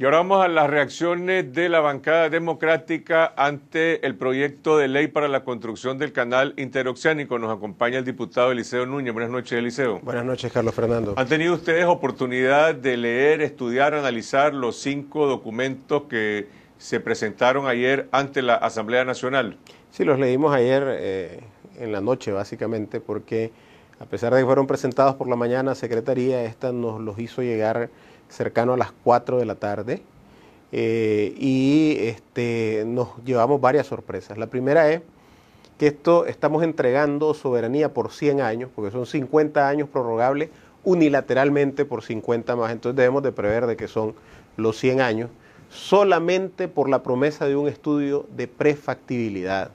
Y ahora vamos a las reacciones de la bancada democrática ante el proyecto de ley para la construcción del canal interoceánico. Nos acompaña el diputado Eliseo Núñez. Buenas noches, Eliseo. Buenas noches, Carlos Fernando. ¿Han tenido ustedes oportunidad de leer, estudiar, analizar los cinco documentos que se presentaron ayer ante la Asamblea Nacional? Sí, los leímos ayer eh, en la noche, básicamente, porque a pesar de que fueron presentados por la mañana, Secretaría, esta nos los hizo llegar cercano a las 4 de la tarde. Eh, y este, nos llevamos varias sorpresas. La primera es que esto estamos entregando soberanía por 100 años, porque son 50 años prorrogables unilateralmente por 50 más, entonces debemos de prever de que son los 100 años, solamente por la promesa de un estudio de prefactibilidad.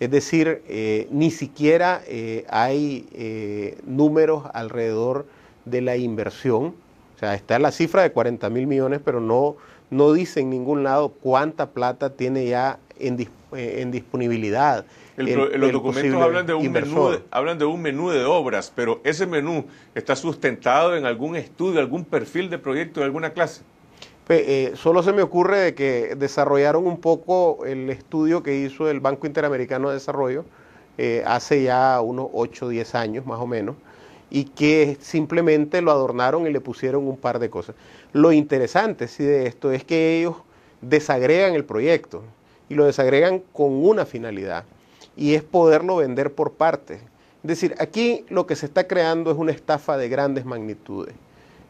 Es decir, eh, ni siquiera eh, hay números alrededor de la inversión, o sea, está la cifra de 40 mil millones, pero no, no dice en ningún lado cuánta plata tiene ya en, eh, disponibilidad. los documentos hablan de, un menú, hablan de un menú de obras, pero ese menú está sustentado en algún estudio, algún perfil de proyecto de alguna clase. Eh, solo se me ocurre de que desarrollaron un poco el estudio que hizo el Banco Interamericano de Desarrollo eh, hace ya unos 8 o 10 años más o menos, y que simplemente lo adornaron y le pusieron un par de cosas. Lo interesante de esto es que ellos desagregan el proyecto y lo desagregan con una finalidad y es poderlo vender por partes. Es decir, aquí lo que se está creando es una estafa de grandes magnitudes.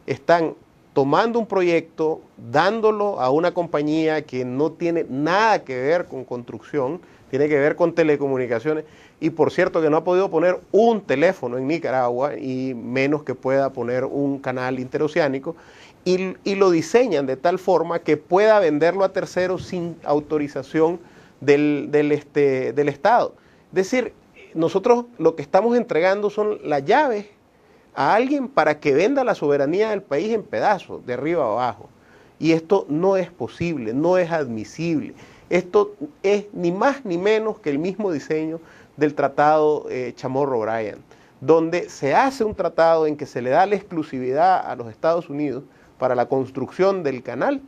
Están tomando un proyecto, dándolo a una compañía que no tiene nada que ver con construcción, tiene que ver con telecomunicaciones, y por cierto que no ha podido poner un teléfono en Nicaragua, y menos que pueda poner un canal interoceánico, y, lo diseñan de tal forma que pueda venderlo a terceros sin autorización del, del este, Estado. Es decir, nosotros lo que estamos entregando son las llaves a alguien para que venda la soberanía del país en pedazos, de arriba a abajo. Y esto no es posible, no es admisible. Esto es ni más ni menos que el mismo diseño del tratado eh, Chamorro-Bryan, donde se hace un tratado en que se le da la exclusividad a los Estados Unidos para la construcción del canal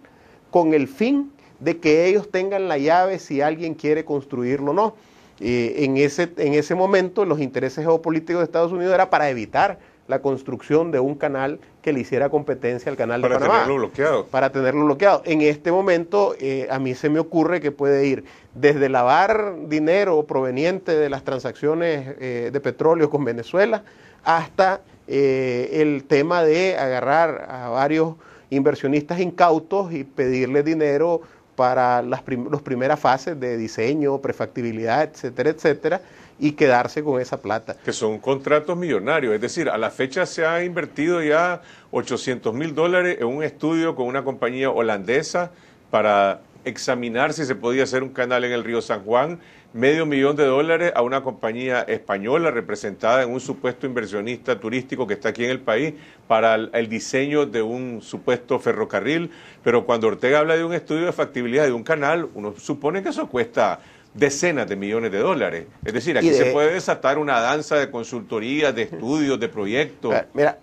con el fin de que ellos tengan la llave si alguien quiere construirlo o no. Eh, en, ese, en ese momento los intereses geopolíticos de Estados Unidos era para evitar la construcción de un canal que le hiciera competencia al canal de Panamá. Para tenerlo bloqueado. Para tenerlo bloqueado. En este momento, eh, a mí se me ocurre que puede ir desde lavar dinero proveniente de las transacciones eh, de petróleo con Venezuela hasta eh, el tema de agarrar a varios inversionistas incautos y pedirle dinero para las, prim primeras fases de diseño, prefactibilidad, etcétera, etcétera y quedarse con esa plata. Que son contratos millonarios, es decir, a la fecha se ha invertido ya 800 mil dólares en un estudio con una compañía holandesa para examinar si se podía hacer un canal en el río San Juan, medio millón de dólares a una compañía española representada en un supuesto inversionista turístico que está aquí en el país para el, diseño de un supuesto ferrocarril, pero cuando Ortega habla de un estudio de factibilidad de un canal, uno supone que eso cuesta decenas de millones de dólares. Es decir, aquí se puede desatar una danza de consultorías, de estudios, de proyectos. Eh, mira,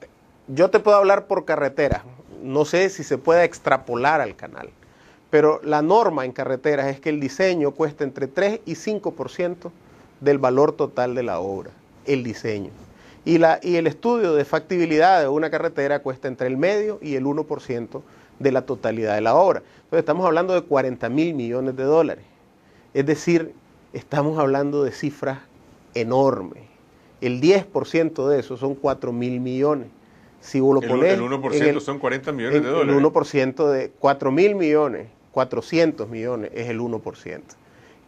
yo te puedo hablar por carretera. No sé si se puede extrapolar al canal. Pero la norma en carreteras es que el diseño cuesta entre 3 y 5% del valor total de la obra, el diseño. Y, la, y el estudio de factibilidad de una carretera cuesta entre el medio y el 1% de la totalidad de la obra. Entonces estamos hablando de 40 mil millones de dólares. Es decir, estamos hablando de cifras enormes. El 10% de eso son 4 mil millones. Si el, 1% son 40 millones de dólares. El 1% de 4 mil millones, 400 millones es el 1%.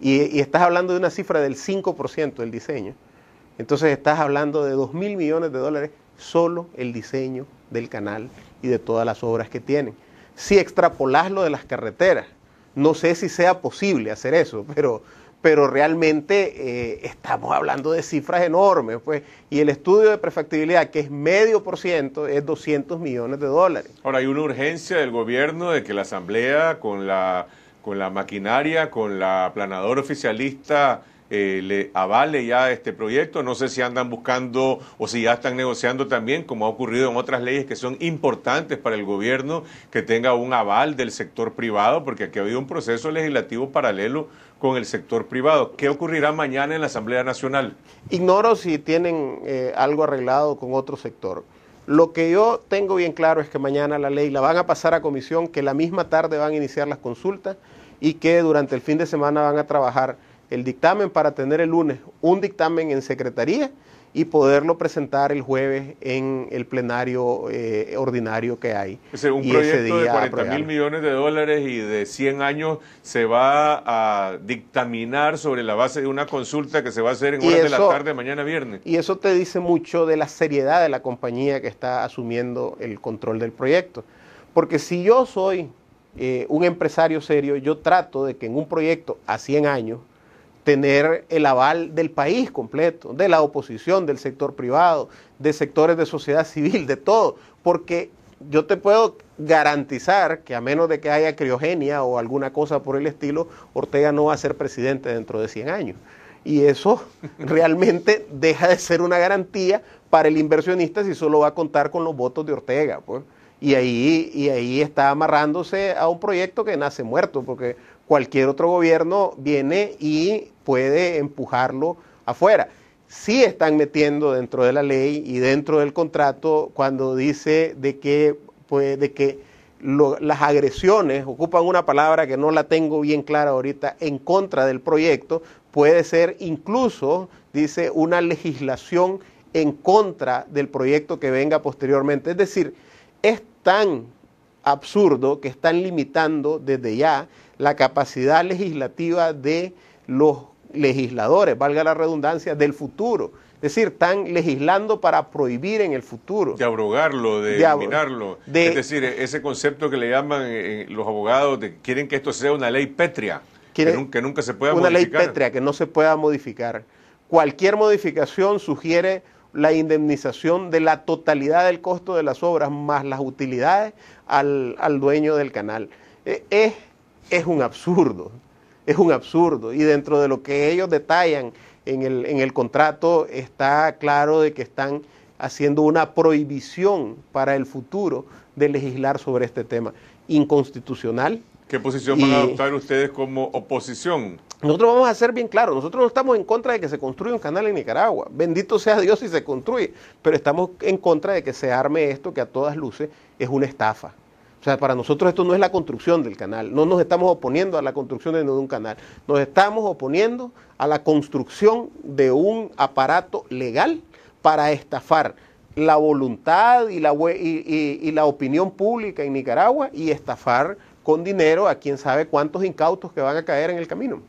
Y, y, estás hablando de una cifra del 5% del diseño. Entonces estás hablando de 2 mil millones de dólares solo el diseño del canal y de todas las obras que tienen. Si extrapolas lo de las carreteras, no sé si sea posible hacer eso, pero, pero realmente eh, estamos hablando de cifras enormes. Pues, y el estudio de prefactibilidad, que es medio por ciento, es 200 millones de dólares. Ahora, hay una urgencia del gobierno de que la Asamblea, con la, con la maquinaria, con la planadora oficialista, eh, le avale ya este proyecto. No sé si andan buscando o si ya están negociando también, como ha ocurrido en otras leyes que son importantes para el gobierno, que tenga un aval del sector privado, porque aquí ha habido un proceso legislativo paralelo con el sector privado. ¿Qué ocurrirá mañana en la Asamblea Nacional? Ignoro si tienen eh, algo arreglado con otro sector. Lo que yo tengo bien claro es que mañana la ley la van a pasar a comisión, que la misma tarde van a iniciar las consultas y que durante el fin de semana van a trabajar el dictamen para tener el lunes un dictamen en secretaría y poderlo presentar el jueves en el plenario eh, ordinario que hay. un proyecto de 40 mil millones de dólares y de 100 años se va a dictaminar sobre la base de una consulta que se va a hacer en horas de la tarde mañana viernes. Y eso te dice mucho de la seriedad de la compañía que está asumiendo el control del proyecto. Porque si yo soy eh, un empresario serio, yo trato de que en un proyecto a 100 años tener el aval del país completo, de la oposición, del sector privado, de sectores de sociedad civil, de todo, porque yo te puedo garantizar que a menos de que haya criogenia o alguna cosa por el estilo, Ortega no va a ser presidente dentro de 100 años. Y eso realmente deja de ser una garantía para el inversionista si solo va a contar con los votos de Ortega. Pues. Y, ahí, y ahí está amarrándose a un proyecto que nace muerto, porque cualquier otro gobierno viene y puede empujarlo afuera. Sí están metiendo dentro de la ley y dentro del contrato cuando dice de que, pues, de que las agresiones, ocupan una palabra que no la tengo bien clara ahorita, en contra del proyecto, puede ser incluso, dice, una legislación en contra del proyecto que venga posteriormente. Es decir, es tan absurdo que están limitando desde ya la capacidad legislativa de los legisladores, valga la redundancia, del futuro. Es decir, están legislando para prohibir en el futuro. De abrogarlo, de, eliminarlo. es decir, ese concepto que le llaman eh, eh, los abogados, de, quieren que esto sea una ley pétrea, que, nunca se pueda una modificar. Una ley pétrea que no se pueda modificar. Cualquier modificación sugiere la indemnización de la totalidad del costo de las obras más las utilidades al, al dueño del canal. E, es, es, un absurdo, es un absurdo. Y dentro de lo que ellos detallan en el, en el contrato está claro de que están haciendo una prohibición para el futuro de legislar sobre este tema. Inconstitucional. ¿Qué posición van a adoptar ustedes como oposición? Nosotros vamos a ser bien claros, nosotros no estamos en contra de que se construya un canal en Nicaragua, bendito sea Dios si se construye, pero estamos en contra de que se arme esto que a todas luces es una estafa. O sea, para nosotros esto no es la construcción del canal, no nos estamos oponiendo a la construcción de un canal, nos estamos oponiendo a la construcción de un aparato legal para estafar la voluntad y la, la opinión pública en Nicaragua y estafar con dinero a quien sabe cuántos incautos que van a caer en el camino.